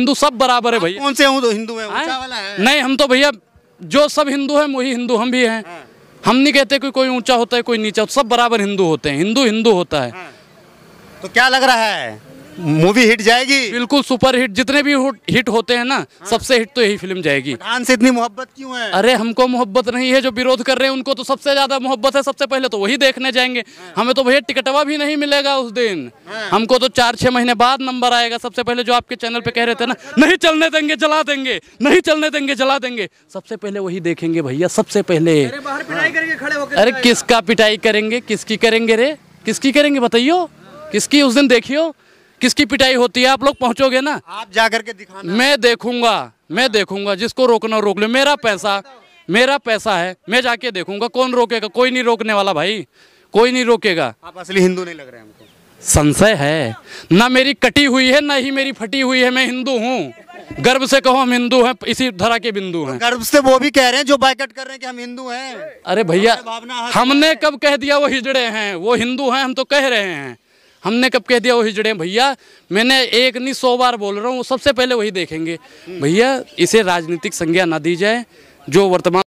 हिंदू सब बराबर है भैया कौन से हूँ तो हिंदू है, हाँ? वाला है नहीं हम तो भैया जो सब हिंदू है वही हिंदू हम भी हैं हाँ। हम नहीं कहते कि कोई ऊंचा होता है कोई नीचा होता सब बराबर हिंदू होते हैं हिंदू हिंदू होता है हाँ। तो क्या लग रहा है मूवी हिट जाएगी बिल्कुल सुपर हिट जितने भी हिट होते हैं ना हाँ। सबसे हिट तो यही फिल्म जाएगी पठान से इतनी मोहब्बत क्यों है अरे हमको मोहब्बत नहीं है जो विरोध कर रहे हैं उनको तो सबसे ज्यादा मोहब्बत है सबसे पहले तो वही देखने जाएंगे हाँ। हमें तो भैया टिकटवा भी नहीं मिलेगा उस दिन हाँ। हमको तो चार छह महीने बाद नंबर आएगा सबसे पहले जो आपके चैनल पे कह रहे थे ना नहीं चलने देंगे जला देंगे नहीं चलने देंगे जला देंगे सबसे पहले वही देखेंगे भैया सबसे पहले अरे किसका पिटाई करेंगे किसकी करेंगे रे किसकी करेंगे बताइयो किसकी उस दिन देखियो किसकी पिटाई होती है आप लोग पहुंचोगे ना आप जा करके दिखाना मैं देखूंगा मैं देखूंगा जिसको रोकना रोक ले मेरा पैसा मेरा पैसा है मैं जाके देखूंगा कौन रोकेगा कोई नहीं रोकने वाला भाई कोई नहीं रोकेगा आप असली हिंदू नहीं लग रहे हमको संशय है ना मेरी कटी हुई है ना ही मेरी फटी हुई है मैं हिंदू हूँ गर्व से कहो हम हिंदू हैं इसी धरा के बिंदु हैं गर्व से वो भी कह रहे हैं जो बाइकट कर रहे हैं कि हम हिंदू हैं अरे भैया हमने कब कह दिया वो हिजड़े हैं वो हिंदू हैं हम तो कह रहे हैं हमने कब कह दिया वो हिजड़े भैया मैंने एक नहीं सौ बार बोल रहा हूँ सबसे पहले वही देखेंगे भैया इसे राजनीतिक संज्ञा ना दी जाए जो वर्तमान